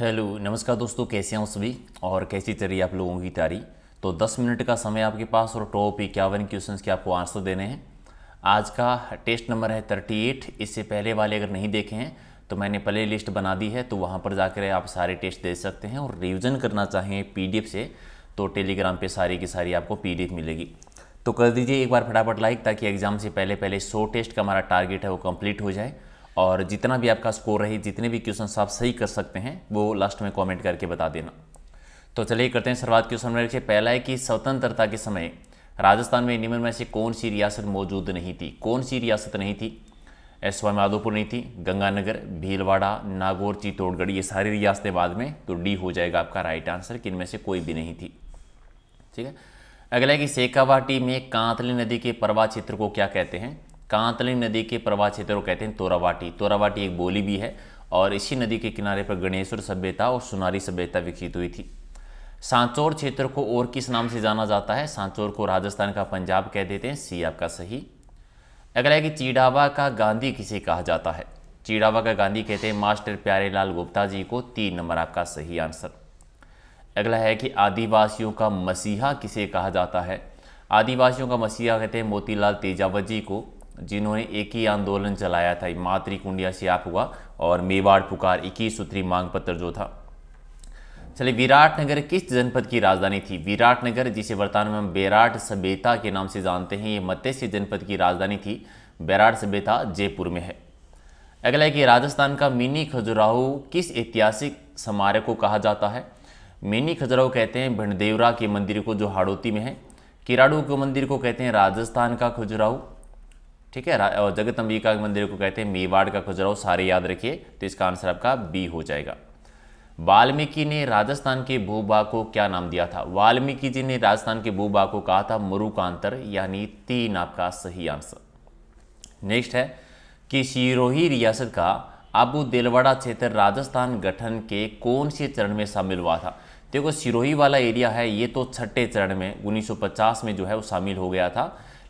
hello नमस्कार दोस्तों कैसे हैं सभी और कैसी चल रही आप लोगों की तैयारी तो 10 मिनट का समय आपके पास और टॉप इक्यावन क्वेश्चन के आपको आंसर देने हैं आज का टेस्ट नंबर है 38 इससे पहले वाले अगर नहीं देखे हैं तो मैंने प्ले लिस्ट बना दी है तो वहाँ पर जाकर आप सारे टेस्ट दे सकते हैं और रिविज़न करना चाहें पी से तो टेलीग्राम पर सारी की सारी आपको पी मिलेगी तो कर दीजिए एक बार फटाफट लाइक ताकि एग्ज़ाम से पहले पहले सौ टेस्ट का हमारा टारगेट है वो कम्प्लीट हो जाए और जितना भी आपका स्कोर रहे जितने भी क्वेश्चन आप सही कर सकते हैं वो लास्ट में कमेंट करके बता देना तो चलिए करते हैं शुरुआत क्वेश्चन नंबर से पहला है कि स्वतंत्रता के समय राजस्थान में निम्न में से कौन सी रियासत मौजूद नहीं थी कौन सी रियासत नहीं थी एस वाई माधोपुर नहीं थी गंगानगर भीलवाड़ा नागौर चित्तौड़गढ़ ये सारी रियासतें बाद में तो डी हो जाएगा आपका राइट आंसर कि इनमें से कोई भी नहीं थी ठीक है अगला है कि सेकावाटी में कांतली नदी के प्रवाह क्षेत्र को क्या कहते हैं कांतली नदी के प्रवाह क्षेत्र को कहते हैं तोरावाटी तोरावाटी एक बोली भी है और इसी नदी के किनारे पर गणेश्वर सभ्यता और सुनारी सभ्यता विकसित हुई थी सांचौर क्षेत्र को और किस नाम से जाना जाता है सांचौर को राजस्थान का पंजाब कह देते हैं सी आपका सही अगला है कि चिड़ावा का गांधी किसे कहा जाता है चिड़ावा का गांधी कहते हैं मास्टर प्यारेलाल गुप्ता जी को तीन नंबर आपका सही आंसर अगला है कि आदिवासियों का मसीहा किसे कहा जाता है आदिवासियों का मसीहा कहते हैं मोतीलाल तेजावत जी को जिन्होंने एक ही आंदोलन चलाया था मातृ कुंडिया आप हुआ और मेवाड़ पुकार इक्कीस सूत्री मांग पत्र जो था चलिए विराटनगर किस जनपद की राजधानी थी विराटनगर जिसे वर्तमान में हम बेराट सभ्यता के नाम से जानते हैं ये मत्स्य जनपद की राजधानी थी बेराट सभ्यता जयपुर में है अगला है कि राजस्थान का मिनी खजुराहो किस ऐतिहासिक स्मारक को कहा जाता है मिनी खजुराहो कहते हैं भंडदेवरा के मंदिर को जो हाड़ोती में है किराड़ू के मंदिर को कहते हैं राजस्थान का खजुराहो ठीक है और जगत अम्बिका मंदिर को कहते हैं मेवाड़ का खुजराव सारे याद रखिए तो इसका आंसर आपका बी हो जाएगा वाल्मीकि ने राजस्थान के भूभाग को क्या नाम दिया था वाल्मीकि जी ने राजस्थान के भूभाग को कहा था मुरुकांतर यानी तीन आपका सही आंसर नेक्स्ट है कि सिरोही रियासत का आबू देलवाड़ा क्षेत्र राजस्थान गठन के कौन से चरण में शामिल हुआ था देखो सिरोही वाला एरिया है ये तो छठे चरण में 1950 में जो है वो शामिल हो गया था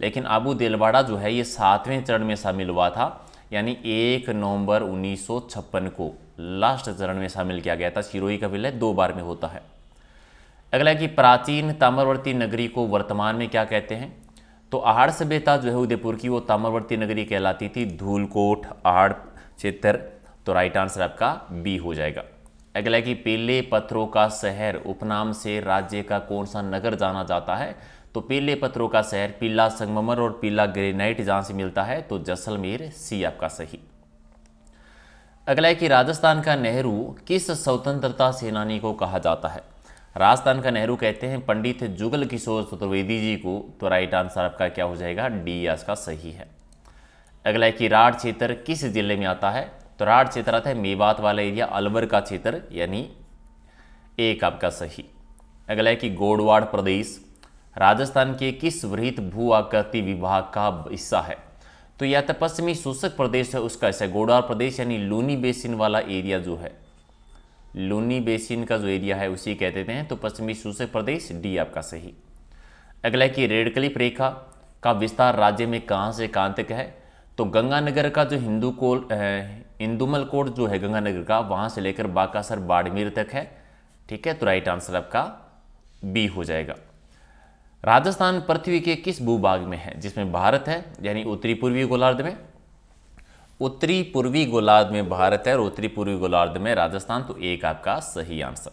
लेकिन अबू देलवाड़ा जो है ये सातवें चरण में शामिल हुआ था यानी एक नवंबर 1956 को लास्ट चरण में शामिल किया गया था सिरोही का विलय दो बार में होता है अगला कि प्राचीन ताम्रवर्ती नगरी को वर्तमान में क्या कहते हैं तो आहाड़ सभ्यता जो है उदयपुर की वो ताम्रवर्ती नगरी कहलाती थी धूलकोट आहाड़ क्षेत्र तो राइट आंसर आपका बी हो जाएगा अगला कि पीले पत्थरों का शहर उपनाम से राज्य का कौन सा नगर जाना जाता है तो पीले पत्थरों का शहर पीला संगमर और पीला ग्रेनाइट जहां से मिलता है तो जैसलमेर सी आपका सही अगला है कि राजस्थान का नेहरू किस स्वतंत्रता सेनानी को कहा जाता है राजस्थान का नेहरू कहते हैं पंडित जुगल किशोर चतुर्वेदी जी को तो राइट आंसर आपका क्या हो जाएगा डी का सही है अगला है कि राड क्षेत्र किस जिले में आता है तो राड क्षेत्र आता है मेवात वाला एरिया अलवर का क्षेत्र यानी एक आपका सही अगला है कि गोडवाड़ प्रदेश राजस्थान के किस वृहित भू आकृति विभाग का हिस्सा है तो यह तो पश्चिमी शोषक प्रदेश है उसका ऐसा गोडार प्रदेश यानी लूनी बेसिन वाला एरिया जो है लूनी बेसिन का जो एरिया है उसी कह देते हैं तो पश्चिमी शोषक प्रदेश डी आपका सही अगला कि रेडकलिप रेखा का विस्तार राज्य में कहाँ से कहाँ तक है तो गंगानगर का जो हिंदू कोल इंदुमल कोट जो है गंगानगर का वहाँ से लेकर बाकासर बाड़मेर तक है ठीक है तो राइट आंसर आपका बी हो जाएगा राजस्थान पृथ्वी के किस भूभाग में है जिसमें भारत है यानी उत्तरी पूर्वी गोलार्ध में उत्तरी पूर्वी गोलार्ध में भारत है और उत्तरी पूर्वी गोलार्ध में राजस्थान तो एक आपका सही आंसर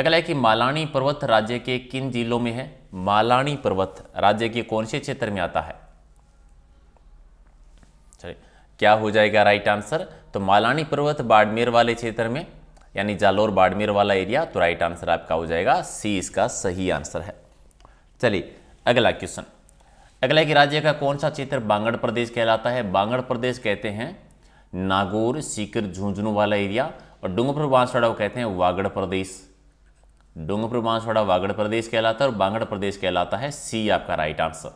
अगला है कि मालानी पर्वत राज्य के किन जिलों में है मालानी पर्वत राज्य के कौन से क्षेत्र में आता है क्या हो जाएगा राइट आंसर तो मालानी पर्वत बाड़मेर वाले क्षेत्र में यानी जालोर बाड़मेर वाला एरिया तो राइट आंसर आपका हो जाएगा सी इसका सही आंसर है चलिए अगला क्वेश्चन अगला कि राज्य का कौन सा क्षेत्र बांगड़ प्रदेश कहलाता है बांगड़ प्रदेश कहते हैं नागौर सीकर झुंझुनू वाला एरिया और डूंगरपुर बांसवाड़ा को कहते हैं वागड़ प्रदेश डूंगरपुर बांसवाड़ा वागड़ प्रदेश कहलाता है और बांगड़ प्रदेश कहलाता है सी आपका राइट आंसर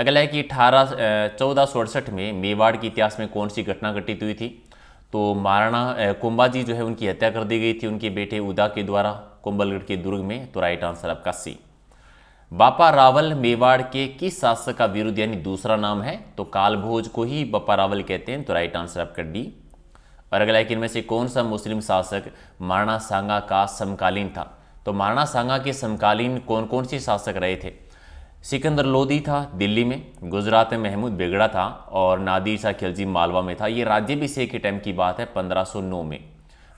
अगला है कि अठारह चौदह सौ अड़सठ में मेवाड़ के इतिहास में कौन सी घटना घटित हुई थी तो महाराणा कुंभाजी जो है उनकी हत्या कर दी गई थी उनके बेटे उदा के द्वारा कुंबलगढ़ के दुर्ग में तो राइट आंसर आपका सी बापा रावल मेवाड़ के किस शासक का विरुद्ध यानी दूसरा नाम है तो कालभोज को ही बापा रावल कहते हैं तो राइट आंसर आपका डी और अगला है कि इनमें से कौन सा मुस्लिम शासक महाराणा सांगा का समकालीन था तो महाराणा सांगा के समकालीन कौन कौन से शासक रहे थे सिकंदर लोधी था दिल्ली में गुजरात में महमूद बेगड़ा था और नादिर शाह खिलजी मालवा में था ये राज्य भी से के टाइम की बात है 1509 में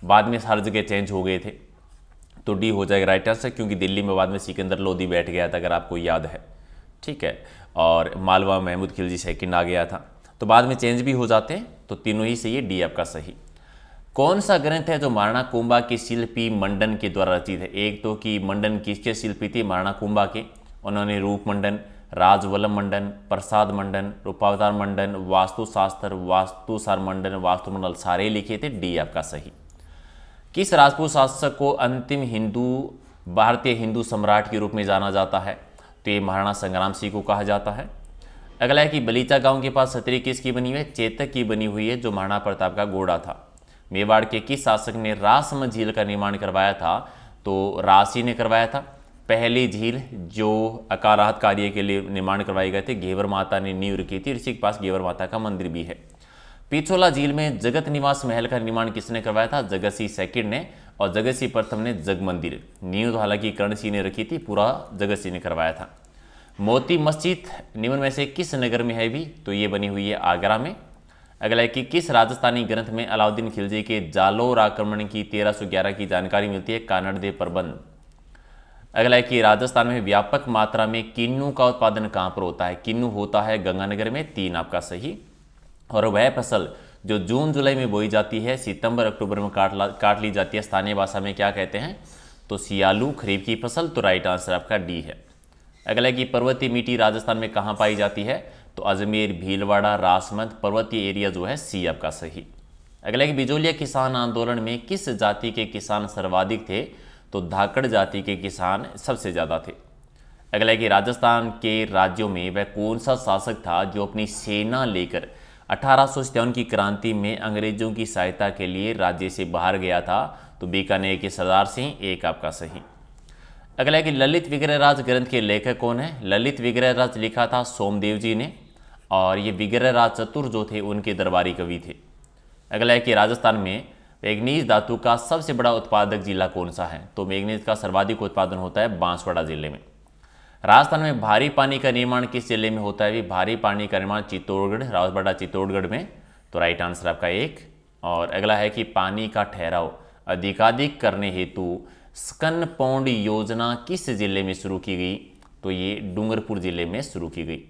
बाद में हर जगह चेंज हो गए थे तो डी हो जाएगा राइट आंसर क्योंकि दिल्ली में बाद में सिकंदर लोधी बैठ गया था अगर आपको याद है ठीक है और मालवा महमूद खिलजी सेकंड आ गया था तो बाद में चेंज भी हो जाते हैं तो तीनों ही सही है डी आपका सही कौन सा ग्रंथ है जो महाराणा कुंभा की शिल्पी मंडन के द्वारा रचित है एक तो कि मंडन किसके शिल्पी थे महाराणा कुंभा के उन्होंने रूप मंडन राजवलम मंडन प्रसाद मंडन रूपावतार मंडन वास्तुशास्त्र वास्तुसार मंडन वास्तुमंडल सारे लिखे थे डी आपका सही किस राजपूत शासक को अंतिम हिंदू भारतीय हिंदू सम्राट के रूप में जाना जाता है तो ये महाराणा संग्राम सिंह को कहा जाता है अगला है कि बलीचा गांव के पास सतरी किसकी बनी हुई है चेतक की बनी हुई है जो महाराणा प्रताप का घोड़ा था मेवाड़ के किस शासक ने रासम झील का निर्माण करवाया था तो राशि ने करवाया था पहली झील जो अकाराहत कार्य के लिए निर्माण करवाई गए थे घेवर माता ने नींव रखी थी ऋषि के पास घेवर माता का मंदिर भी है पिछोला झील में जगत निवास महल का निर्माण किसने करवाया था जगत सिंह सेकिड ने और जगत सिंह प्रथम ने जग मंदिर नींव तो हालांकि कर्ण सिंह ने रखी थी पूरा जगत सिंह ने करवाया था मोती मस्जिद निम्न में से किस नगर में है भी तो ये बनी हुई है आगरा में अगला है कि किस राजस्थानी ग्रंथ में अलाउद्दीन खिलजी के जालोर आक्रमण की 1311 की जानकारी मिलती है कानड़दे प्रबंध अगला है कि राजस्थान में व्यापक मात्रा में किन्नू का उत्पादन कहाँ पर होता है किन्नू होता है गंगानगर में तीन आपका सही और वह फसल जो जून जुलाई में बोई जाती है सितंबर अक्टूबर में काट ला काट ली जाती है स्थानीय भाषा में क्या कहते हैं तो सियालू खरीफ की फसल तो राइट आंसर आपका डी है अगला कि पर्वतीय मिट्टी राजस्थान में कहाँ पाई जाती है तो अजमेर भीलवाड़ा रासमंद पर्वतीय एरिया जो है सी आपका सही अगला कि बिजोलिया किसान आंदोलन में किस जाति के किसान सर्वाधिक थे तो धाकड़ जाति के किसान सबसे ज़्यादा थे अगला कि राजस्थान के राज्यों में वह कौन सा शासक था जो अपनी सेना लेकर अठारह की क्रांति में अंग्रेजों की सहायता के लिए राज्य से बाहर गया था तो बीकानेर के सरदार सिंह एक आपका सही अगला है कि ललित विग्रहराज ग्रंथ के लेखक कौन है ललित विग्रहराज लिखा था सोमदेव जी ने और ये विग्रहराज चतुर जो थे उनके दरबारी कवि थे अगला है कि राजस्थान में मैग्नीज धातु का सबसे बड़ा उत्पादक जिला कौन सा है तो मैग्नीज का सर्वाधिक उत्पादन होता है बांसवाड़ा जिले में राजस्थान में भारी पानी का निर्माण किस जिले में होता है भी भारी पानी का निर्माण चित्तौड़गढ़ रावसबाड़ा चित्तौड़गढ़ में तो राइट आंसर आपका एक और अगला है कि पानी का ठहराव अधिकाधिक करने हेतु स्कन पौंड योजना किस जिले में शुरू की गई तो ये डूंगरपुर जिले में शुरू की गई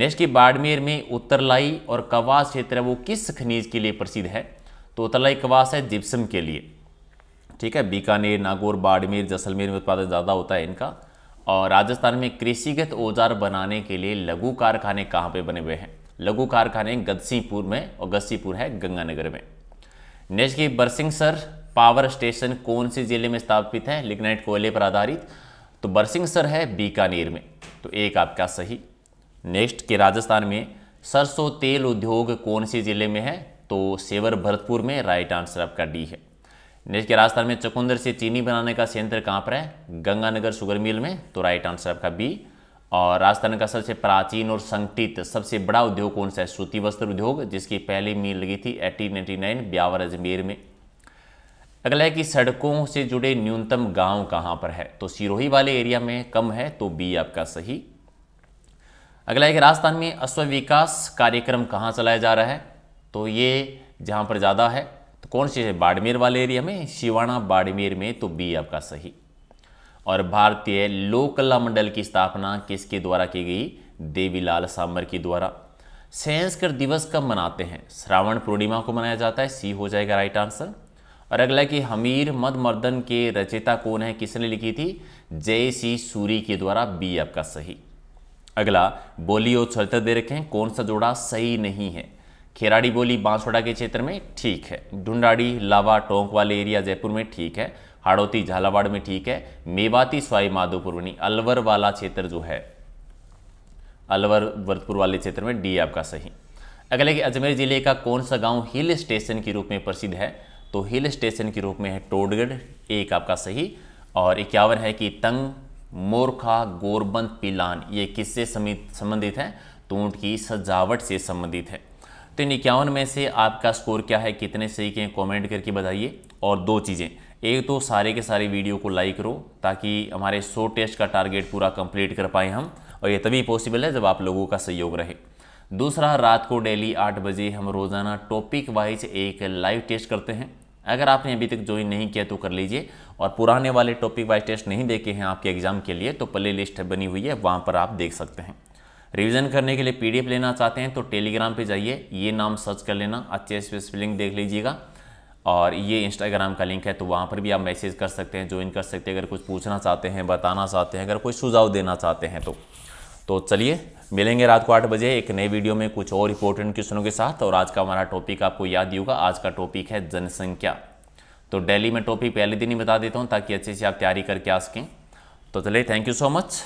नेक्स्ट की बाड़मेर में उत्तरलाई और कवास क्षेत्र है वो किस खनिज के लिए प्रसिद्ध है तो उत्तरलाई कवास है जिप्सम के लिए ठीक है बीकानेर नागौर बाड़मेर जैसलमेर में उत्पादन ज़्यादा होता है इनका और राजस्थान में कृषिगत औजार बनाने के लिए लघु कारखाने कहाँ पे बने हुए हैं लघु कारखाने गदसीपुर में और गदसीपुर है गंगानगर में नेक्स्ट की सर पावर स्टेशन कौन से जिले में स्थापित है लिग्नाइट कोयले पर आधारित तो सर है बीकानेर में तो एक आपका सही नेक्स्ट के राजस्थान में सरसों तेल उद्योग कौन से जिले में है तो सेवर भरतपुर में राइट आंसर आपका डी है नेक्स्ट के राजस्थान में चकुंदर से चीनी बनाने का संयंत्र कहाँ पर है गंगानगर शुगर मिल में तो राइट आंसर आपका बी और राजस्थान का सबसे प्राचीन और संगठित सबसे बड़ा उद्योग कौन सा है सूती वस्त्र उद्योग जिसकी पहली मील लगी थी एटीन नाइन ब्यावर अजमेर में अगला है कि सड़कों से जुड़े न्यूनतम गांव कहाँ पर है तो सिरोही वाले एरिया में कम है तो बी आपका सही अगला है कि राजस्थान में अश्व विकास कार्यक्रम कहाँ चलाया जा रहा है तो ये जहाँ पर ज़्यादा है तो कौन सी है बाड़मेर वाले एरिया में शिवाना बाड़मेर में तो बी आपका सही और भारतीय लोकला मंडल की स्थापना किसके द्वारा की गई देवीलाल सामर के द्वारा संस्कृत दिवस कब मनाते हैं श्रावण पूर्णिमा को मनाया जाता है सी हो जाएगा राइट आंसर और अगला कि हमीर मद मर्दन के रचयिता कौन है किसने लिखी थी जय सी सूरी के द्वारा बी आपका सही अगला बोली और छलतर दे रखे हैं कौन सा जोड़ा सही नहीं है खेराड़ी बोली बांसवाड़ा के क्षेत्र में ठीक है ढूंढाड़ी लावा टोंक वाले एरिया जयपुर में ठीक है हाड़ोती झालावाड़ में ठीक है मेवाती स्वाई माधोपुर यानी अलवर वाला क्षेत्र जो है अलवर भरतपुर वाले क्षेत्र में डी आपका सही अगले कि अजमेर जिले का कौन सा गांव हिल स्टेशन के रूप में प्रसिद्ध है तो हिल स्टेशन के रूप में है टोडगढ़ एक आपका सही और इक्यावन है कि तंग मोरखा गोरबंद पिलान ये किससे संबंधित है तो ऊँट की सजावट से संबंधित है तो इन इक्यावन में से आपका स्कोर क्या है कितने सही के कमेंट करके बताइए और दो चीज़ें एक तो सारे के सारे वीडियो को लाइक करो ताकि हमारे सौ टेस्ट का टारगेट पूरा कंप्लीट कर पाए हम और ये तभी पॉसिबल है जब आप लोगों का सहयोग रहे दूसरा रात को डेली आठ बजे हम रोज़ाना टॉपिक वाइज एक लाइव टेस्ट करते हैं अगर आपने अभी तक ज्वाइन नहीं किया तो कर लीजिए और पुराने वाले टॉपिक वाइज टेस्ट नहीं देखे हैं आपके एग्ज़ाम के लिए तो प्ले लिस्ट बनी हुई है वहाँ पर आप देख सकते हैं रिवीजन करने के लिए पीडीएफ लेना चाहते हैं तो टेलीग्राम पे जाइए ये नाम सर्च कर लेना अच्छे से स्पेलिंग देख लीजिएगा और ये इंस्टाग्राम का लिंक है तो वहाँ पर भी आप मैसेज कर सकते हैं ज्वाइन कर सकते हैं अगर कुछ पूछना चाहते हैं बताना चाहते हैं अगर कोई सुझाव देना चाहते हैं तो तो चलिए मिलेंगे रात को आठ बजे एक नए वीडियो में कुछ और इंपॉर्टेंट क्वेश्चनों के साथ और आज का हमारा टॉपिक आपको याद ही होगा आज का टॉपिक है जनसंख्या तो डेली में टॉपिक पहले दिन ही बता देता हूँ ताकि अच्छे से आप तैयारी करके आ सकें तो चलिए थैंक यू सो मच